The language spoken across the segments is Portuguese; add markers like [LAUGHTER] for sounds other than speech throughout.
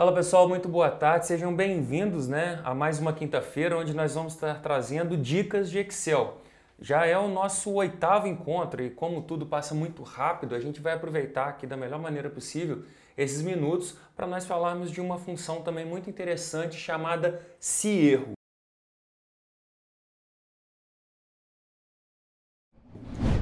Fala pessoal, muito boa tarde, sejam bem-vindos né, a mais uma quinta-feira onde nós vamos estar trazendo dicas de Excel. Já é o nosso oitavo encontro e, como tudo passa muito rápido, a gente vai aproveitar aqui da melhor maneira possível esses minutos para nós falarmos de uma função também muito interessante chamada se erro.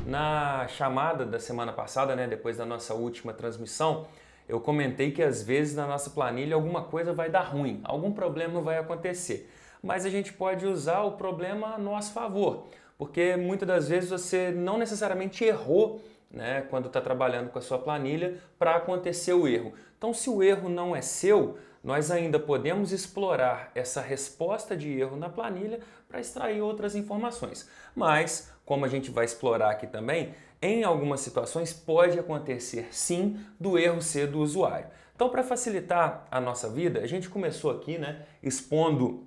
Na chamada da semana passada, né, depois da nossa última transmissão, eu comentei que às vezes na nossa planilha alguma coisa vai dar ruim, algum problema vai acontecer. Mas a gente pode usar o problema a nosso favor, porque muitas das vezes você não necessariamente errou né, quando está trabalhando com a sua planilha para acontecer o erro. Então, se o erro não é seu, nós ainda podemos explorar essa resposta de erro na planilha para extrair outras informações. Mas, como a gente vai explorar aqui também, em algumas situações, pode acontecer sim do erro ser do usuário. Então, para facilitar a nossa vida, a gente começou aqui né, expondo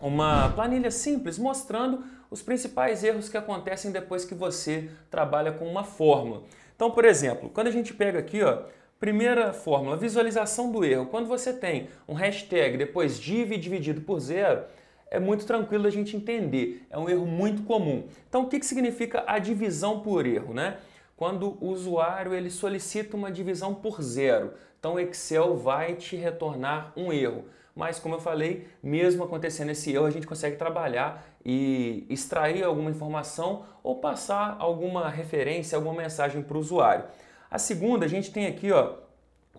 uma planilha simples mostrando os principais erros que acontecem depois que você trabalha com uma fórmula. Então, por exemplo, quando a gente pega aqui, ó, primeira fórmula, visualização do erro. Quando você tem um hashtag depois div dividido por zero, é muito tranquilo da gente entender, é um erro muito comum. Então, o que, que significa a divisão por erro, né? Quando o usuário ele solicita uma divisão por zero, então o Excel vai te retornar um erro. Mas, como eu falei, mesmo acontecendo esse erro, a gente consegue trabalhar e extrair alguma informação ou passar alguma referência, alguma mensagem para o usuário. A segunda, a gente tem aqui ó,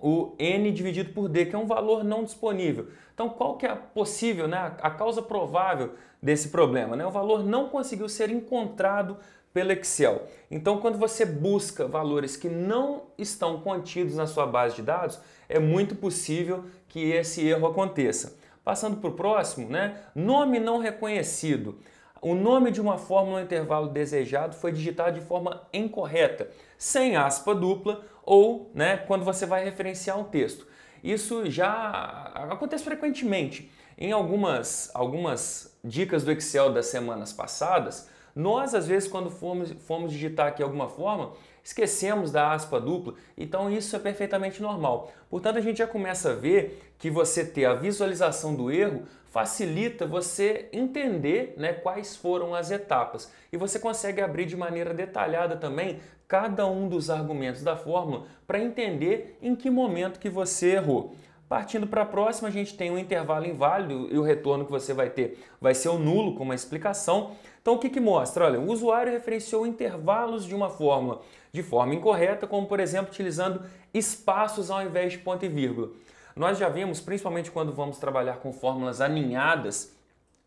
o n dividido por d, que é um valor não disponível. Então, qual que é a possível, né, a causa provável desse problema? Né? O valor não conseguiu ser encontrado pelo Excel. Então, quando você busca valores que não estão contidos na sua base de dados, é muito possível que esse erro aconteça. Passando para o próximo, né? nome não reconhecido. O nome de uma fórmula no intervalo desejado foi digitado de forma incorreta, sem aspa dupla, ou né, quando você vai referenciar um texto. Isso já acontece frequentemente. Em algumas, algumas dicas do Excel das semanas passadas, nós, às vezes, quando fomos, fomos digitar aqui alguma forma, esquecemos da aspa dupla, então isso é perfeitamente normal. Portanto, a gente já começa a ver que você ter a visualização do erro facilita você entender né, quais foram as etapas e você consegue abrir de maneira detalhada também cada um dos argumentos da fórmula para entender em que momento que você errou. Partindo para a próxima, a gente tem um intervalo inválido e o retorno que você vai ter vai ser o nulo, com uma explicação. Então, o que, que mostra? Olha, o usuário referenciou intervalos de uma fórmula de forma incorreta, como, por exemplo, utilizando espaços ao invés de ponto e vírgula. Nós já vimos, principalmente quando vamos trabalhar com fórmulas aninhadas,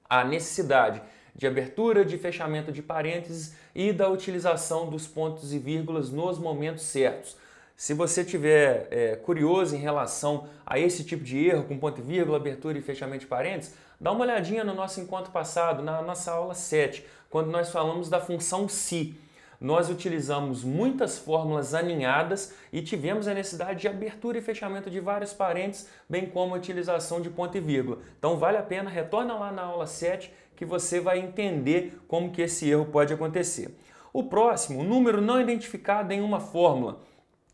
a necessidade de abertura, de fechamento de parênteses e da utilização dos pontos e vírgulas nos momentos certos. Se você tiver é, curioso em relação a esse tipo de erro com ponto e vírgula, abertura e fechamento de parênteses, dá uma olhadinha no nosso encontro passado, na nossa aula 7, quando nós falamos da função se. Nós utilizamos muitas fórmulas aninhadas e tivemos a necessidade de abertura e fechamento de vários parênteses, bem como a utilização de ponto e vírgula. Então vale a pena, retorna lá na aula 7 que você vai entender como que esse erro pode acontecer. O próximo, o número não identificado em uma fórmula.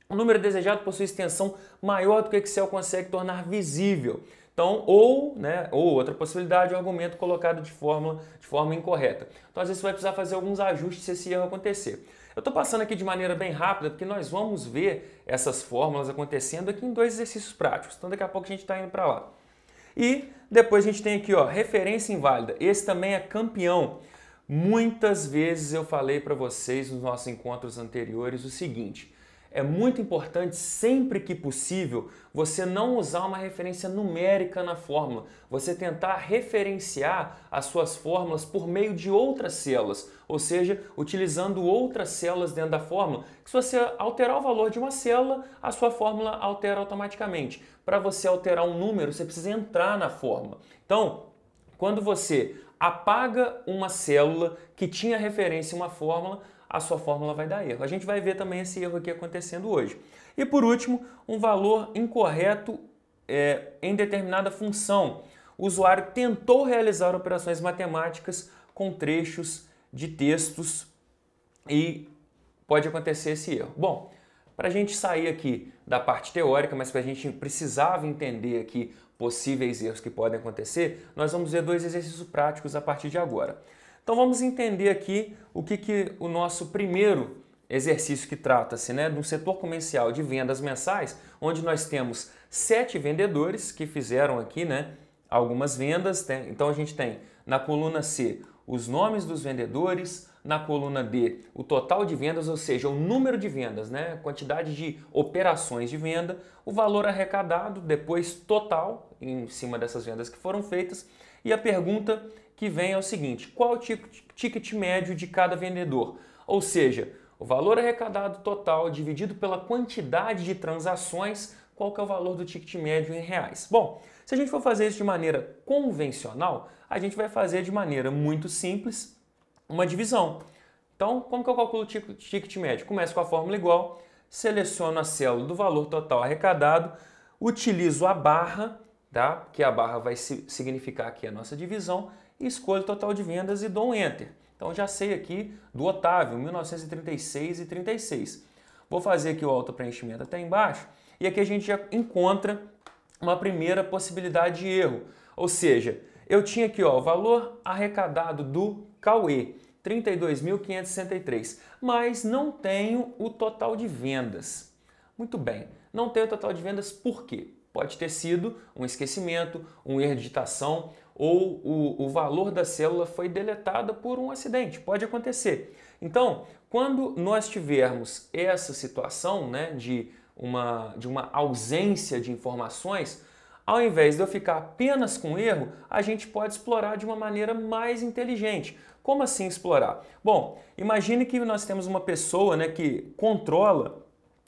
O número desejado possui extensão maior do que o Excel consegue tornar visível. Então, ou, né, ou outra possibilidade, o argumento colocado de, fórmula, de forma incorreta. Então, às vezes, você vai precisar fazer alguns ajustes se esse erro acontecer. Eu estou passando aqui de maneira bem rápida, porque nós vamos ver essas fórmulas acontecendo aqui em dois exercícios práticos. Então, daqui a pouco a gente está indo para lá. E depois a gente tem aqui, ó, referência inválida. Esse também é campeão. Muitas vezes eu falei para vocês nos nossos encontros anteriores o seguinte: é muito importante, sempre que possível, você não usar uma referência numérica na fórmula. Você tentar referenciar as suas fórmulas por meio de outras células, ou seja, utilizando outras células dentro da fórmula. Se você alterar o valor de uma célula, a sua fórmula altera automaticamente. Para você alterar um número, você precisa entrar na fórmula. Então, quando você apaga uma célula que tinha referência em uma fórmula, a sua fórmula vai dar erro. A gente vai ver também esse erro aqui acontecendo hoje. E por último, um valor incorreto é, em determinada função. O usuário tentou realizar operações matemáticas com trechos de textos e pode acontecer esse erro. Bom, para a gente sair aqui da parte teórica, mas para a gente precisava entender aqui possíveis erros que podem acontecer, nós vamos ver dois exercícios práticos a partir de agora. Então vamos entender aqui o que, que o nosso primeiro exercício que trata-se né, de um setor comercial de vendas mensais, onde nós temos sete vendedores que fizeram aqui né, algumas vendas. tem Então a gente tem na coluna C os nomes dos vendedores, na coluna D o total de vendas, ou seja, o número de vendas, né, quantidade de operações de venda, o valor arrecadado, depois total em cima dessas vendas que foram feitas, e a pergunta que vem é o seguinte: qual o ticket médio de cada vendedor? Ou seja, o valor arrecadado total dividido pela quantidade de transações, qual que é o valor do ticket médio em reais? Bom, se a gente for fazer isso de maneira convencional, a gente vai fazer de maneira muito simples uma divisão. Então, como que eu calculo o ticket médio? Começo com a fórmula igual, seleciono a célula do valor total arrecadado, utilizo a barra, tá? que a barra vai significar aqui a nossa divisão, escolho o total de vendas e dou um Enter. Então já sei aqui do Otávio, 1936 e 36. Vou fazer aqui o auto preenchimento até embaixo e aqui a gente já encontra uma primeira possibilidade de erro. Ou seja, eu tinha aqui ó, o valor arrecadado do Cauê, 32.563, mas não tenho o total de vendas. Muito bem, não tenho o total de vendas por quê? Pode ter sido um esquecimento, um erro de digitação, ou o, o valor da célula foi deletada por um acidente. Pode acontecer. Então, quando nós tivermos essa situação né, de, uma, de uma ausência de informações, ao invés de eu ficar apenas com erro, a gente pode explorar de uma maneira mais inteligente. Como assim explorar? Bom, imagine que nós temos uma pessoa né, que controla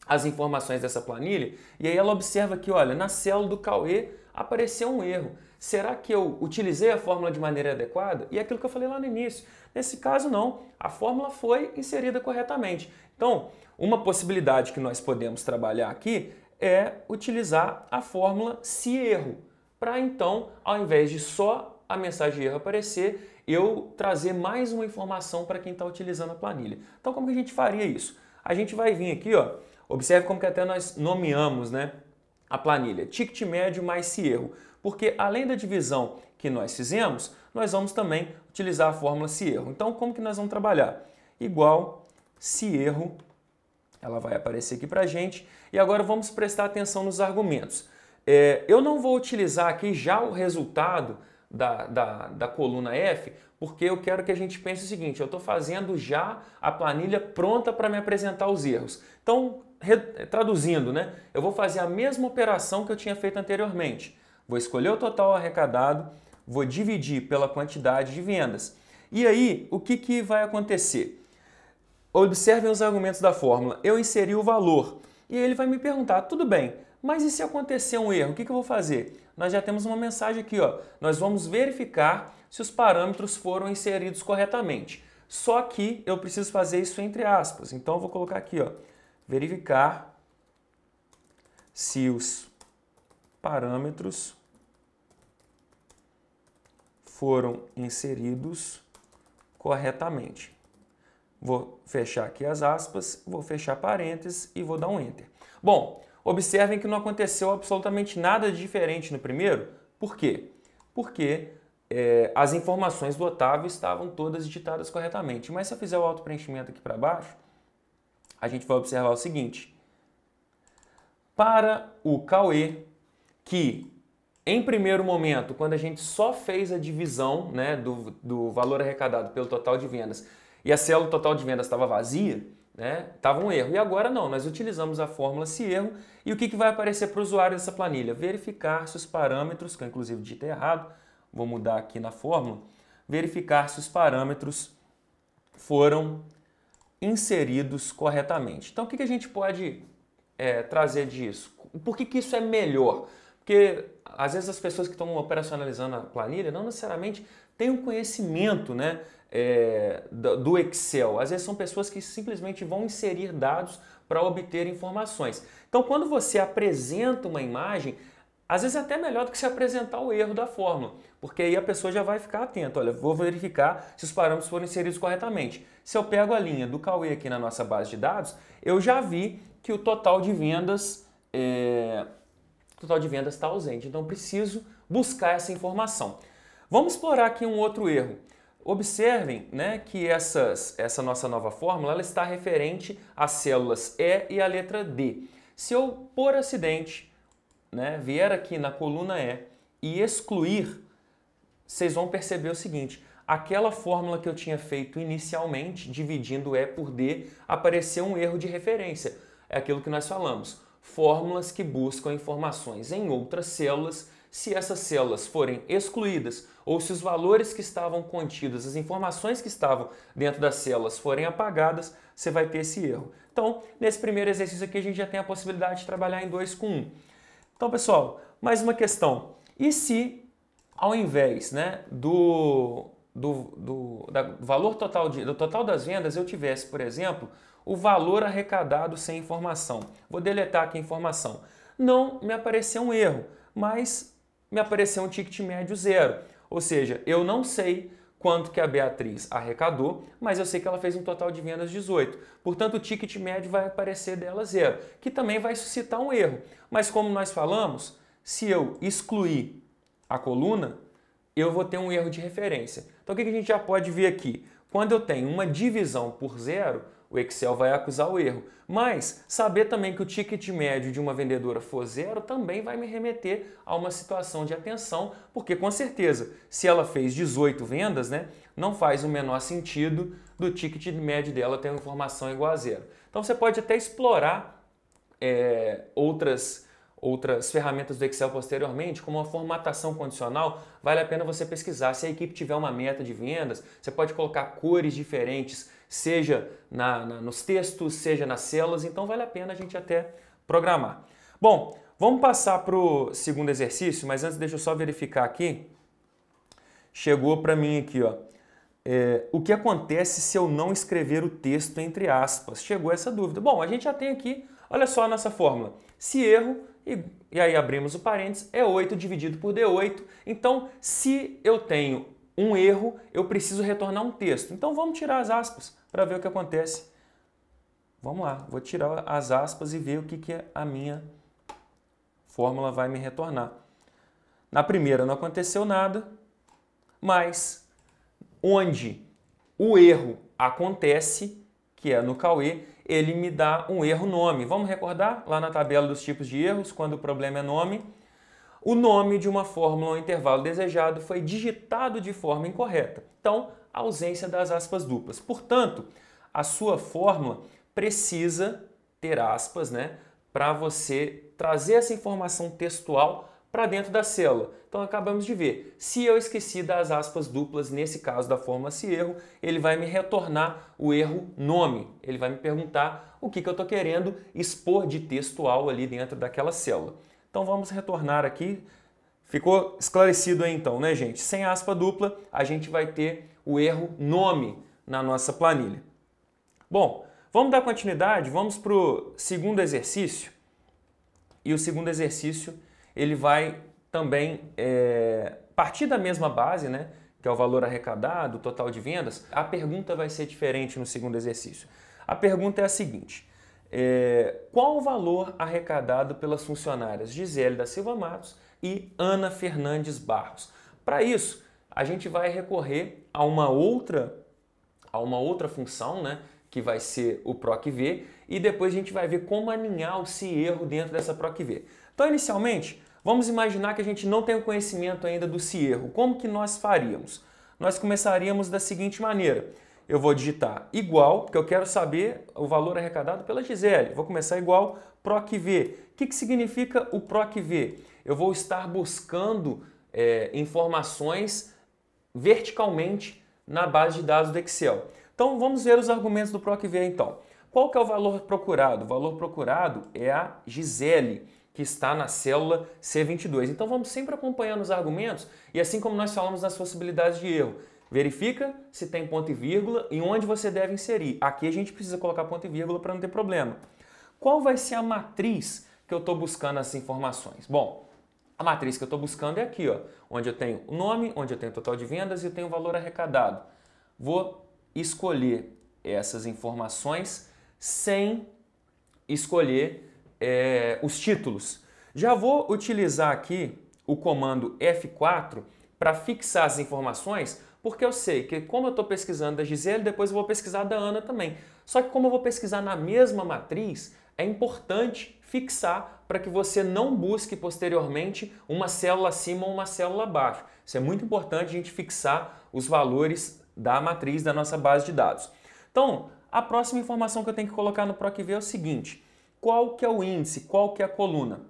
as informações dessa planilha e aí ela observa que, olha, na célula do Cauê apareceu um erro. Será que eu utilizei a fórmula de maneira adequada? E é aquilo que eu falei lá no início. Nesse caso, não. A fórmula foi inserida corretamente. Então, uma possibilidade que nós podemos trabalhar aqui é utilizar a fórmula se erro, para então, ao invés de só a mensagem de erro aparecer, eu trazer mais uma informação para quem está utilizando a planilha. Então, como que a gente faria isso? A gente vai vir aqui, ó, observe como que até nós nomeamos, né? a planilha ticket médio mais erro, porque além da divisão que nós fizemos, nós vamos também utilizar a fórmula erro. Então, como que nós vamos trabalhar? Igual erro, ela vai aparecer aqui para gente, e agora vamos prestar atenção nos argumentos. É, eu não vou utilizar aqui já o resultado da, da, da, coluna F, porque eu quero que a gente pense o seguinte: eu estou fazendo já a planilha pronta para me apresentar os erros. Então, traduzindo, né? Eu vou fazer a mesma operação que eu tinha feito anteriormente. Vou escolher o total arrecadado, vou dividir pela quantidade de vendas. E aí, o que, que vai acontecer? Observem os argumentos da fórmula. Eu inseri o valor e ele vai me perguntar, tudo bem, mas e se acontecer um erro, o que, que eu vou fazer? Nós já temos uma mensagem aqui, ó. nós vamos verificar se os parâmetros foram inseridos corretamente. Só que eu preciso fazer isso entre aspas, então eu vou colocar aqui, ó, verificar se os parâmetros foram inseridos corretamente. Vou fechar aqui as aspas, vou fechar parênteses e vou dar um Enter. Bom, observem que não aconteceu absolutamente nada de diferente no primeiro. Por quê? Porque é, as informações do Otávio estavam todas digitadas corretamente. Mas se eu fizer o auto-preenchimento aqui para baixo, a gente vai observar o seguinte. Para o Cauê, que em primeiro momento, quando a gente só fez a divisão né, do, do valor arrecadado pelo total de vendas e a célula total de vendas estava vazia, estava né, um erro. E agora não, nós utilizamos a fórmula se erro e o que, que vai aparecer para o usuário dessa planilha? Verificar se os parâmetros, que eu inclusive digitei errado, vou mudar aqui na fórmula, verificar se os parâmetros foram inseridos corretamente. Então, o que, que a gente pode é, trazer disso? Por que, que isso é melhor? Porque às vezes as pessoas que estão operacionalizando a planilha não necessariamente têm um conhecimento né, é, do Excel. Às vezes são pessoas que simplesmente vão inserir dados para obter informações. Então, quando você apresenta uma imagem, às vezes é até melhor do que se apresentar o erro da fórmula. Porque aí a pessoa já vai ficar atenta. Olha, vou verificar se os parâmetros foram inseridos corretamente. Se eu pego a linha do Cauê aqui na nossa base de dados, eu já vi que o total de vendas é... o total de vendas está ausente. Então preciso buscar essa informação. Vamos explorar aqui um outro erro. Observem né, que essas, essa nossa nova fórmula ela está referente às células E e à letra D. Se eu, por acidente, né, vier aqui na coluna E e excluir vocês vão perceber o seguinte: aquela fórmula que eu tinha feito inicialmente, dividindo E por D, apareceu um erro de referência. É aquilo que nós falamos. Fórmulas que buscam informações em outras células, se essas células forem excluídas ou se os valores que estavam contidos, as informações que estavam dentro das células forem apagadas, você vai ter esse erro. Então, nesse primeiro exercício aqui, a gente já tem a possibilidade de trabalhar em 2 com 1. Um. Então, pessoal, mais uma questão. E se ao invés né, do, do, do valor total de, do total das vendas, eu tivesse, por exemplo, o valor arrecadado sem informação. Vou deletar aqui a informação. Não me apareceu um erro, mas me apareceu um ticket médio zero. Ou seja, eu não sei quanto que a Beatriz arrecadou, mas eu sei que ela fez um total de vendas 18. Portanto, o ticket médio vai aparecer dela zero, que também vai suscitar um erro. Mas como nós falamos, se eu excluir a coluna, eu vou ter um erro de referência. Então o que a gente já pode ver aqui? Quando eu tenho uma divisão por zero, o Excel vai acusar o erro. Mas saber também que o ticket médio de uma vendedora for zero também vai me remeter a uma situação de atenção, porque com certeza, se ela fez 18 vendas, né, não faz o menor sentido do ticket médio dela ter uma informação igual a zero. Então você pode até explorar é, outras outras ferramentas do Excel posteriormente, como a formatação condicional, vale a pena você pesquisar. Se a equipe tiver uma meta de vendas, você pode colocar cores diferentes, seja na, na, nos textos, seja nas células, então vale a pena a gente até programar. Bom, vamos passar para o segundo exercício, mas antes deixa eu só verificar aqui. Chegou para mim aqui, ó. É, o que acontece se eu não escrever o texto entre aspas? Chegou essa dúvida. Bom, a gente já tem aqui, olha só a nossa fórmula. Se erro, e, e aí abrimos o parênteses, é 8 dividido por D8. Então, se eu tenho um erro, eu preciso retornar um texto. Então, vamos tirar as aspas para ver o que acontece. Vamos lá, vou tirar as aspas e ver o que, que é a minha fórmula vai me retornar. Na primeira não aconteceu nada, mas onde o erro acontece, que é no Cauê, ele me dá um erro nome. Vamos recordar lá na tabela dos tipos de erros, quando o problema é nome, o nome de uma fórmula ou intervalo desejado foi digitado de forma incorreta. Então, ausência das aspas duplas. Portanto, a sua fórmula precisa ter aspas, né, para você trazer essa informação textual para dentro da célula. Então acabamos de ver. Se eu esqueci das aspas duplas, nesse caso da forma se erro, ele vai me retornar o erro nome. Ele vai me perguntar o que, que eu estou querendo expor de textual ali dentro daquela célula. Então vamos retornar aqui. Ficou esclarecido aí então, né, gente? Sem aspa dupla, a gente vai ter o erro nome na nossa planilha. Bom, vamos dar continuidade, vamos para o segundo exercício. E o segundo exercício ele vai também é, partir da mesma base, né, que é o valor arrecadado, o total de vendas, a pergunta vai ser diferente no segundo exercício. A pergunta é a seguinte: é, qual o valor arrecadado pelas funcionárias Gisele da Silva Matos e Ana Fernandes Barros? Para isso, a gente vai recorrer a uma outra a uma outra função, né, que vai ser o PROC V, e depois a gente vai ver como aninhar esse erro dentro dessa PROC V. Então, inicialmente, vamos imaginar que a gente não tem o conhecimento ainda do cierro. Como que nós faríamos? Nós começaríamos da seguinte maneira. Eu vou digitar igual, porque eu quero saber o valor arrecadado pela Gisele. Vou começar igual PROCV. O que, que significa o PROCV? Eu vou estar buscando é, informações verticalmente na base de dados do Excel. Então vamos ver os argumentos do PROCV então. Qual que é o valor procurado? O valor procurado é a Gisele que está na célula C22. Então vamos sempre acompanhando os argumentos e assim como nós falamos nas possibilidades de erro. Verifica se tem ponto e vírgula e onde você deve inserir. Aqui a gente precisa colocar ponto e vírgula para não ter problema. Qual vai ser a matriz que eu estou buscando as informações? Bom, a matriz que eu estou buscando é aqui, ó, onde eu tenho o nome, onde eu tenho o total de vendas e eu tenho o valor arrecadado. Vou escolher essas informações sem escolher é, os títulos. Já vou utilizar aqui o comando F4 para fixar as informações, porque eu sei que como eu estou pesquisando da Gisele, depois eu vou pesquisar da Ana também. Só que como eu vou pesquisar na mesma matriz, é importante fixar para que você não busque posteriormente uma célula acima ou uma célula abaixo. Isso é muito importante a gente fixar os valores da matriz da nossa base de dados. Então, a próxima informação que eu tenho que colocar no PROCV é o seguinte, qual que é o índice, qual que é a coluna?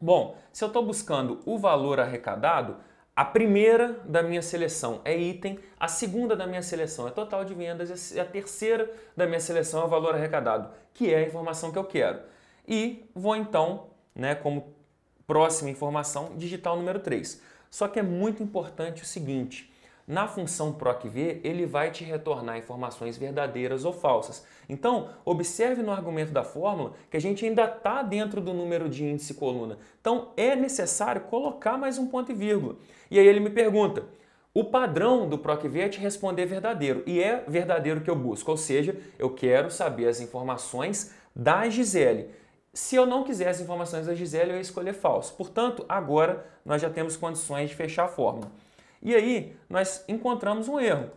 Bom, se eu estou buscando o valor arrecadado, a primeira da minha seleção é item, a segunda da minha seleção é total de vendas e a terceira da minha seleção é o valor arrecadado, que é a informação que eu quero. E vou então, né, como próxima informação, digitar o número 3. Só que é muito importante o seguinte, na função PROCV ele vai te retornar informações verdadeiras ou falsas. Então, observe no argumento da fórmula que a gente ainda está dentro do número de índice coluna. Então, é necessário colocar mais um ponto e vírgula. E aí ele me pergunta, o padrão do PROCV é te responder verdadeiro, e é verdadeiro que eu busco, ou seja, eu quero saber as informações da Gisele. Se eu não quiser as informações da Gisele, eu ia escolher falso. Portanto, agora nós já temos condições de fechar a fórmula. E aí nós encontramos um erro.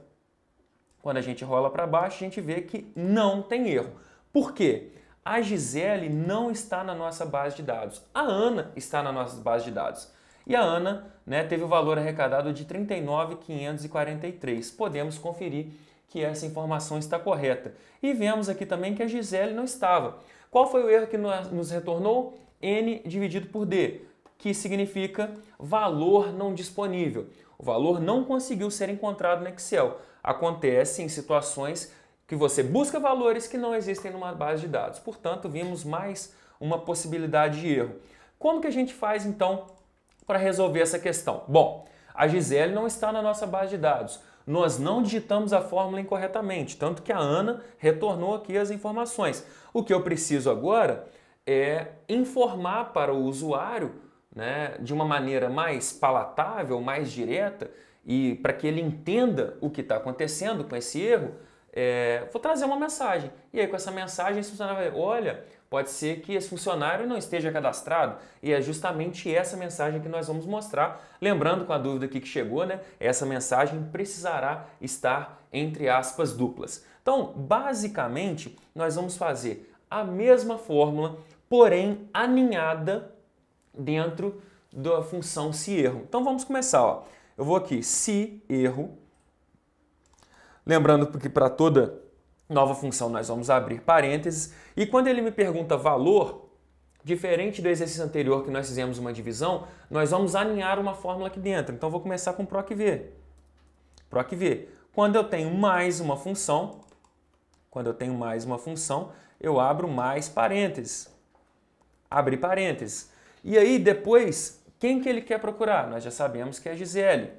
Quando a gente rola para baixo, a gente vê que não tem erro. Por quê? A Gisele não está na nossa base de dados. A Ana está na nossa base de dados. E a Ana né, teve o valor arrecadado de 39,543. Podemos conferir que essa informação está correta. E vemos aqui também que a Gisele não estava. Qual foi o erro que nos retornou? N dividido por D que significa valor não disponível. O valor não conseguiu ser encontrado no Excel. Acontece em situações que você busca valores que não existem numa base de dados. Portanto, vimos mais uma possibilidade de erro. Como que a gente faz então para resolver essa questão? Bom, a Gisele não está na nossa base de dados. Nós não digitamos a fórmula incorretamente, tanto que a Ana retornou aqui as informações. O que eu preciso agora é informar para o usuário né, de uma maneira mais palatável, mais direta, e para que ele entenda o que está acontecendo com esse erro, é, vou trazer uma mensagem. E aí, com essa mensagem, esse funcionário vai, olha, pode ser que esse funcionário não esteja cadastrado. E é justamente essa mensagem que nós vamos mostrar. Lembrando, com a dúvida aqui que chegou, né? Essa mensagem precisará estar entre aspas duplas. Então, basicamente, nós vamos fazer a mesma fórmula, porém aninhada dentro da função se erro. Então vamos começar. Ó. Eu vou aqui, se erro. Lembrando que para toda nova função nós vamos abrir parênteses. E quando ele me pergunta valor, diferente do exercício anterior que nós fizemos uma divisão, nós vamos alinhar uma fórmula aqui dentro. Então vou começar com PROCV. PROCV. Quando eu tenho mais uma função, quando eu tenho mais uma função, eu abro mais parênteses. Abri parênteses. E aí depois, quem que ele quer procurar? Nós já sabemos que é a Gisele.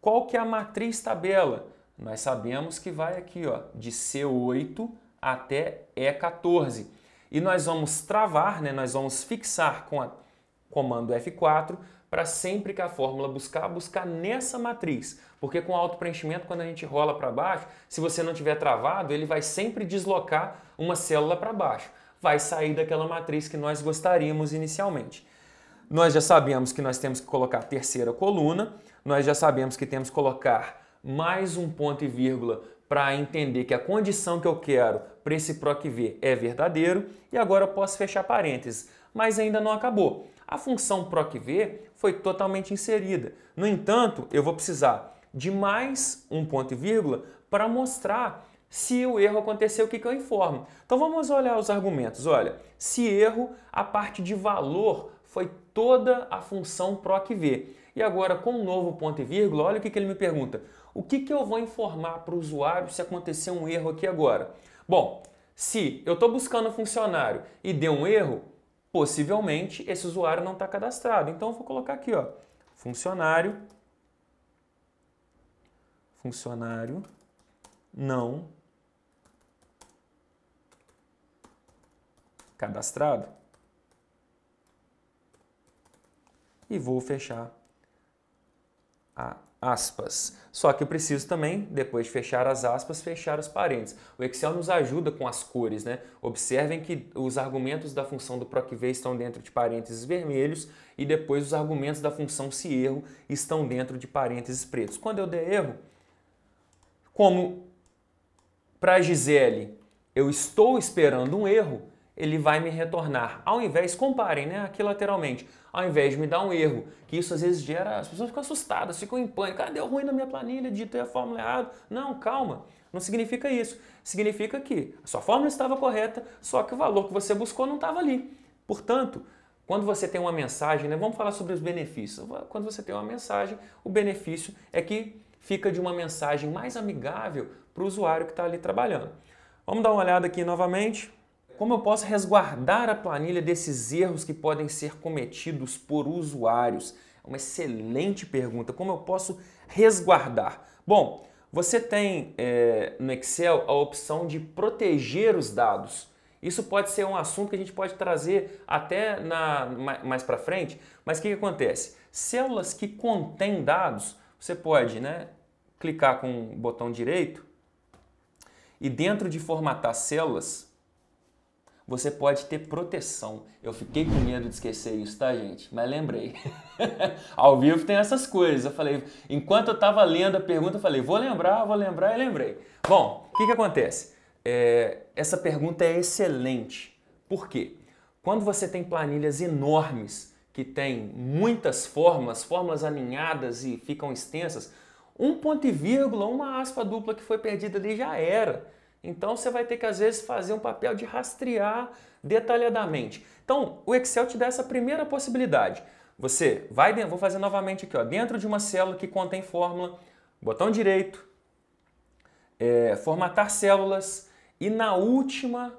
Qual que é a matriz tabela? Nós sabemos que vai aqui ó, de C8 até E14. E nós vamos travar, né, nós vamos fixar com o comando F4 para sempre que a fórmula buscar, buscar nessa matriz. Porque com auto preenchimento, quando a gente rola para baixo, se você não tiver travado, ele vai sempre deslocar uma célula para baixo. Vai sair daquela matriz que nós gostaríamos inicialmente. Nós já sabemos que nós temos que colocar a terceira coluna, nós já sabemos que temos que colocar mais um ponto e vírgula para entender que a condição que eu quero para esse PROC V é verdadeiro, e agora eu posso fechar parênteses, mas ainda não acabou. A função PROC V foi totalmente inserida. No entanto, eu vou precisar de mais um ponto e vírgula para mostrar se o erro aconteceu, o que, que eu informo. Então vamos olhar os argumentos. Olha, se erro, a parte de valor foi toda a função PROC-V. E agora, com um novo ponto e vírgula, olha o que, que ele me pergunta. O que, que eu vou informar para o usuário se acontecer um erro aqui agora? Bom, se eu estou buscando um funcionário e deu um erro, possivelmente esse usuário não está cadastrado. Então, eu vou colocar aqui, ó, funcionário, funcionário não cadastrado. e vou fechar a aspas. Só que eu preciso também, depois de fechar as aspas, fechar os parênteses. O Excel nos ajuda com as cores, né? Observem que os argumentos da função do PROCV estão dentro de parênteses vermelhos e depois os argumentos da função se erro estão dentro de parênteses pretos. Quando eu der erro, como para Gisele eu estou esperando um erro, ele vai me retornar. Ao invés, comparem né, aqui lateralmente, ao invés de me dar um erro, que isso às vezes gera, as pessoas ficam assustadas, ficam em pânico. Ah, deu ruim na minha planilha, Dito a fórmula errada. Não, calma, não significa isso. Significa que a sua fórmula estava correta, só que o valor que você buscou não estava ali. Portanto, quando você tem uma mensagem, né, vamos falar sobre os benefícios. Quando você tem uma mensagem, o benefício é que fica de uma mensagem mais amigável para o usuário que está ali trabalhando. Vamos dar uma olhada aqui novamente como eu posso resguardar a planilha desses erros que podem ser cometidos por usuários? É uma excelente pergunta. Como eu posso resguardar? Bom, você tem é, no Excel a opção de proteger os dados. Isso pode ser um assunto que a gente pode trazer até na, mais para frente, mas o que, que, acontece? Células que contêm dados, você pode né, clicar com o botão direito e dentro de formatar células, você pode ter proteção. Eu fiquei com medo de esquecer isso, tá, gente? Mas lembrei. [LAUGHS] Ao vivo tem essas coisas. Eu falei, enquanto eu estava lendo a pergunta, eu falei, vou lembrar, vou lembrar e lembrei. Bom, o que, que acontece? É, essa pergunta é excelente. Por quê? Quando você tem planilhas enormes, que tem muitas formas, fórmulas alinhadas e ficam extensas, um ponto e vírgula, uma aspa dupla que foi perdida ali já era. Então você vai ter que às vezes fazer um papel de rastrear detalhadamente. Então o Excel te dá essa primeira possibilidade. Você vai, vou fazer novamente aqui, ó, dentro de uma célula que contém fórmula, botão direito, é, formatar células e na última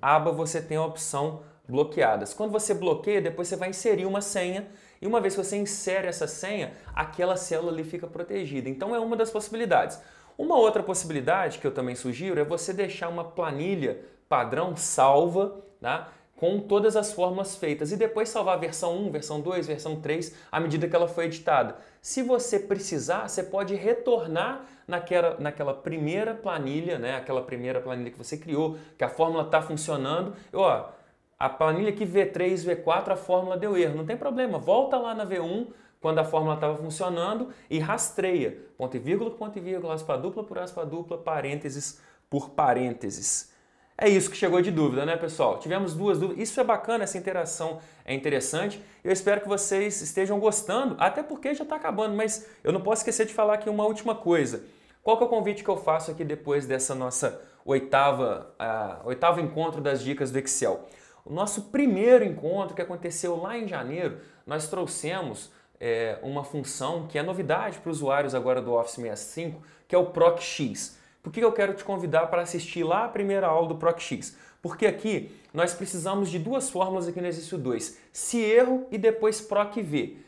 aba você tem a opção bloqueadas. Quando você bloqueia, depois você vai inserir uma senha e uma vez que você insere essa senha, aquela célula ali fica protegida. Então é uma das possibilidades. Uma outra possibilidade que eu também sugiro é você deixar uma planilha padrão salva, tá? com todas as formas feitas e depois salvar a versão 1, versão 2, versão 3 à medida que ela foi editada. Se você precisar, você pode retornar naquela, naquela primeira planilha, né? aquela primeira planilha que você criou, que a fórmula está funcionando. Eu, ó, a planilha que V3, V4, a fórmula deu erro. Não tem problema, volta lá na V1, quando a fórmula estava funcionando e rastreia ponto e vírgula por ponto e vírgula, aspa dupla por aspa dupla, parênteses por parênteses. É isso que chegou de dúvida, né, pessoal? Tivemos duas dúvidas. Isso é bacana, essa interação é interessante. Eu espero que vocês estejam gostando, até porque já está acabando, mas eu não posso esquecer de falar aqui uma última coisa. Qual que é o convite que eu faço aqui depois dessa nossa oitava, uh, oitavo encontro das dicas do Excel? O nosso primeiro encontro que aconteceu lá em janeiro, nós trouxemos é, uma função que é novidade para usuários agora do Office 65, que é o PROCX. Por que eu quero te convidar para assistir lá a primeira aula do PROCX? Porque aqui nós precisamos de duas fórmulas aqui no exercício 2, se erro e depois PROC-V.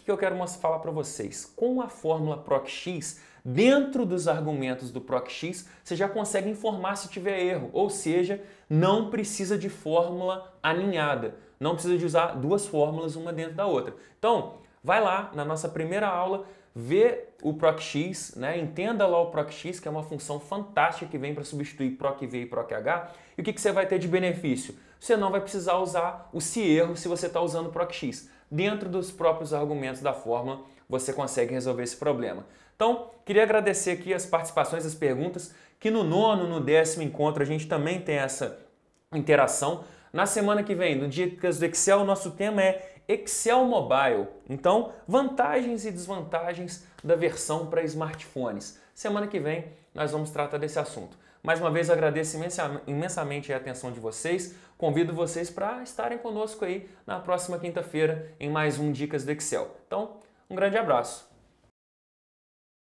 O que eu quero falar para vocês? Com a fórmula PROCX, dentro dos argumentos do PROCX, você já consegue informar se tiver erro, ou seja, não precisa de fórmula alinhada, não precisa de usar duas fórmulas uma dentro da outra. Então, Vai lá na nossa primeira aula, vê o PROC-X, né? entenda lá o PROC-X, que é uma função fantástica que vem para substituir PROC-V e PROC-H. E o que, que você vai ter de benefício? Você não vai precisar usar o CIERRO se você está usando o PROC-X. Dentro dos próprios argumentos da fórmula, você consegue resolver esse problema. Então, queria agradecer aqui as participações, as perguntas, que no nono, no décimo encontro, a gente também tem essa interação. Na semana que vem, no Dicas do Excel, o nosso tema é Excel Mobile. Então, vantagens e desvantagens da versão para smartphones. Semana que vem nós vamos tratar desse assunto. Mais uma vez agradeço imensamente a atenção de vocês. Convido vocês para estarem conosco aí na próxima quinta-feira em mais um Dicas do Excel. Então, um grande abraço.